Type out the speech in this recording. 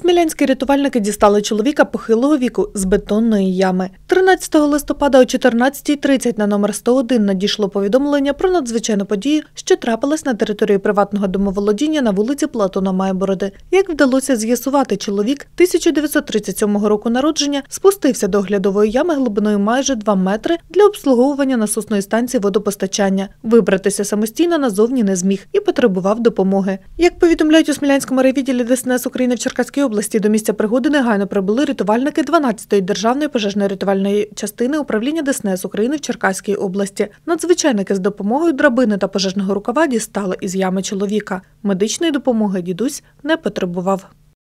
Смілянські рятувальники дістали чоловіка похилого віку з бетонної ями. 13 листопада о 14.30 на номер 101 надійшло повідомлення про надзвичайну подію, що трапилась на території приватного домоволодіння на вулиці Платона Майбороди. Як вдалося з'ясувати, чоловік 1937 року народження спустився до оглядової ями глибиною майже 2 метри для обслуговування насосної станції водопостачання. Вибратися самостійно назовні не зміг і потребував допомоги. Як повідомляють у Смілянському райвідділі ДСНС України в Черкаській області до місця пригоди негайно прибули рятувальники 12-ї державної пожежно-рятувальної частини управління ДСНС України в Черкаській області. Надзвичайники з допомогою драбини та пожежного рукава дістали із ями чоловіка. Медичної допомоги дідусь не потребував.